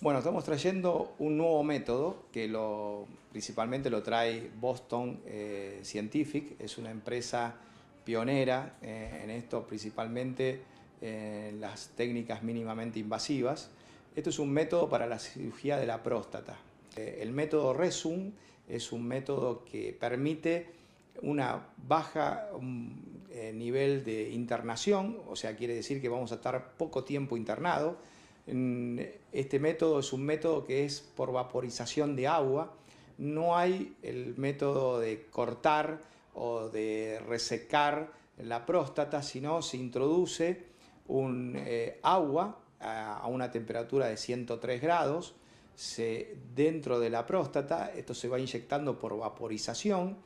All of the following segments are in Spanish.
Bueno, estamos trayendo un nuevo método que principalmente lo trae Boston eh, Scientific, es una empresa pionera eh, en esto, principalmente eh, en las técnicas mínimamente invasivas. Esto es un método para la cirugía de la próstata. el método Resum es un método que permite una baja nivel de internación, o sea, quiere decir que vamos a estar poco tiempo internado, este método es un método que es por vaporización de agua. No hay el método de cortar o de resecar la próstata, sino se introduce un eh, agua a una temperatura de 103 grados dentro de la próstata, esto se va inyectando por vaporización,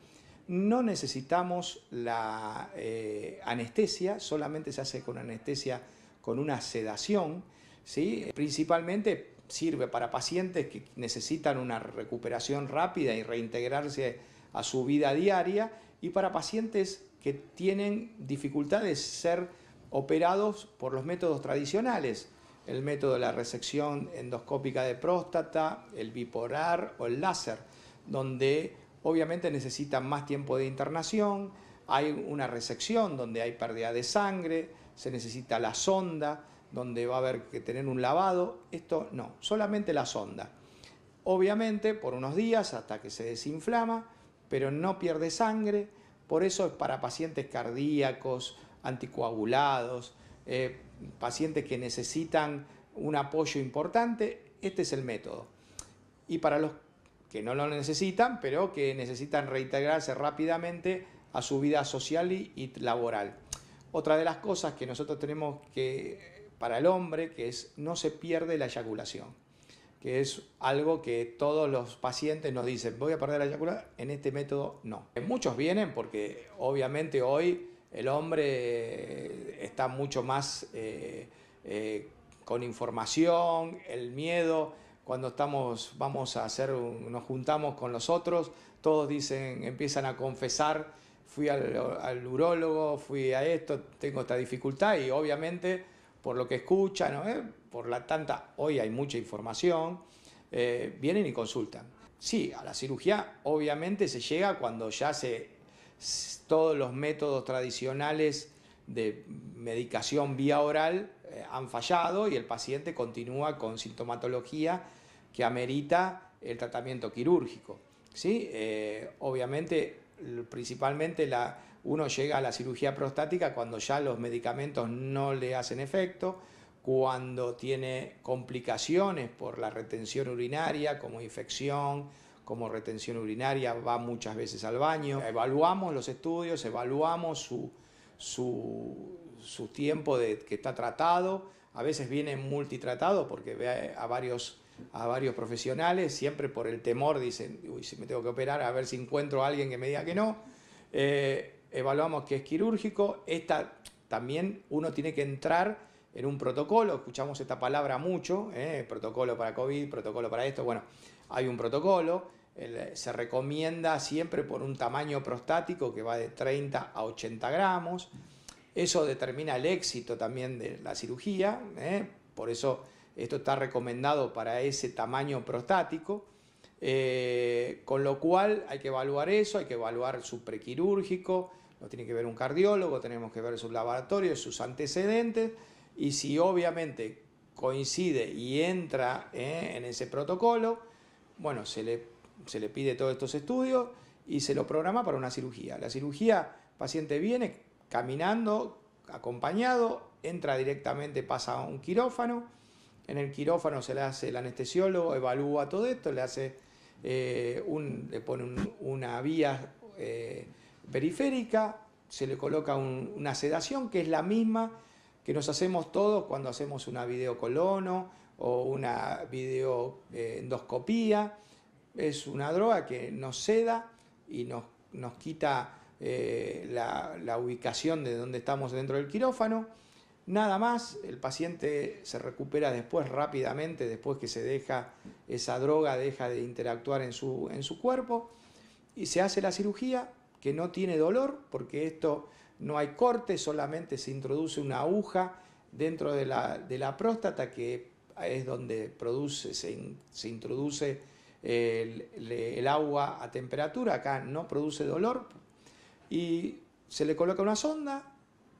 no necesitamos la eh, anestesia, solamente se hace con anestesia con una sedación, ¿sí? Principalmente sirve para pacientes que necesitan una recuperación rápida y reintegrarse a su vida diaria y para pacientes que tienen dificultades ser operados por los métodos tradicionales, el método de la resección endoscópica de próstata, el bipolar o el láser, donde obviamente necesitan más tiempo de internación, hay una resección donde hay pérdida de sangre, se necesita la sonda, donde va a haber que tener un lavado. Esto no, solamente la sonda. Obviamente por unos días hasta que se desinflama, pero no pierde sangre. Por eso es para pacientes cardíacos, anticoagulados, eh, pacientes que necesitan un apoyo importante. Este es el método. Y para los que no lo necesitan, pero que necesitan reintegrarse rápidamente a su vida social y laboral. Otra de las cosas que nosotros tenemos que para el hombre, que es no se pierde la eyaculación, que es algo que todos los pacientes nos dicen, voy a perder la eyaculación, en este método no. Muchos vienen porque obviamente hoy el hombre eh, está mucho más eh, eh, con información, el miedo, cuando estamos, vamos a hacer, nos juntamos con los otros, todos dicen, empiezan a confesar, fui al, al urólogo, fui a esto, tengo esta dificultad y obviamente por lo que escuchan, ¿no? Eh, por la tanta, hoy hay mucha información, eh, vienen y consultan. Sí, a la cirugía obviamente se llega cuando ya se, todos los métodos tradicionales de medicación vía oral eh, han fallado y el paciente continúa con sintomatología que amerita el tratamiento quirúrgico. ¿sí? obviamente, principalmente la, uno llega a la cirugía prostática cuando ya los medicamentos no le hacen efecto, cuando tiene complicaciones por la retención urinaria, como infección, como retención urinaria, va muchas veces al baño. Evaluamos los estudios, evaluamos su, tiempo de, que está tratado. A veces viene multitratado porque ve a varios, a varios profesionales, siempre por el temor dicen, uy, si me tengo que operar, a ver si encuentro a alguien que me diga que no. Eh, evaluamos que es quirúrgico. Esta también uno tiene que entrar en un protocolo, escuchamos esta palabra mucho, ¿eh? protocolo para COVID, protocolo para esto, bueno, hay un protocolo, se recomienda siempre por un tamaño prostático que va de 30 a 80 gramos, eso determina el éxito también de la cirugía, ¿eh? por eso esto está recomendado para ese tamaño prostático, eh, con lo cual hay que evaluar eso, hay que evaluar su prequirúrgico, lo tiene que ver un cardiólogo, tenemos que ver sus laboratorios, sus antecedentes y si obviamente coincide y entra eh, en ese protocolo, bueno, se le, se le pide todos estos estudios y se lo programa para una cirugía. La cirugía, paciente viene caminando, acompañado, entra directamente, pasa a un quirófano, en el quirófano se le hace el anestesiólogo, evalúa todo esto, le hace eh, pone una vía eh, periférica, se le coloca una sedación que es la misma que nos hacemos todos cuando hacemos una videocolono o una videoendoscopía. Es una droga que nos seda y nos, nos quita eh, la, ubicación de donde estamos dentro del quirófano. Nada más, el paciente se recupera después rápidamente, después que se deja esa droga, deja de interactuar en su cuerpo y se hace la cirugía que no tiene dolor, porque esto no hay corte, solamente se introduce una aguja dentro de la, próstata, que es donde produce, se, introduce el, el, agua a temperatura, acá no produce dolor, y se le coloca una sonda,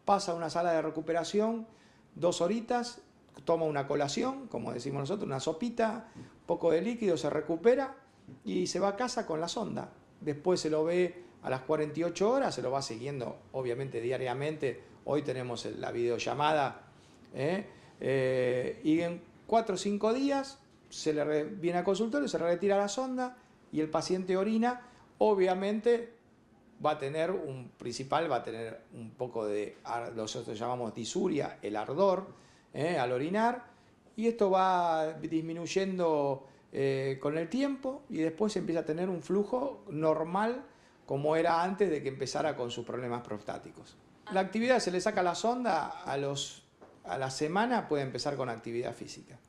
pasa a una sala de recuperación, dos horitas, toma una colación, como decimos nosotros, una sopita, poco de líquido, se recupera y se va a casa con la sonda. Después se lo ve a las 48 horas, se lo va siguiendo obviamente diariamente. Hoy tenemos la videollamada ¿eh? Eh, y en 4 o 5 días se le viene al consultorio, se le retira la sonda y el paciente orina. Obviamente va a tener un principal, va a tener un poco de, nosotros llamamos disuria, el ardor ¿eh? al orinar y esto va disminuyendo con el tiempo y después empieza a tener un flujo normal como era antes de que empezara con sus problemas prostáticos. Ah. La actividad se le saca la sonda a, a la semana, puede empezar con actividad física.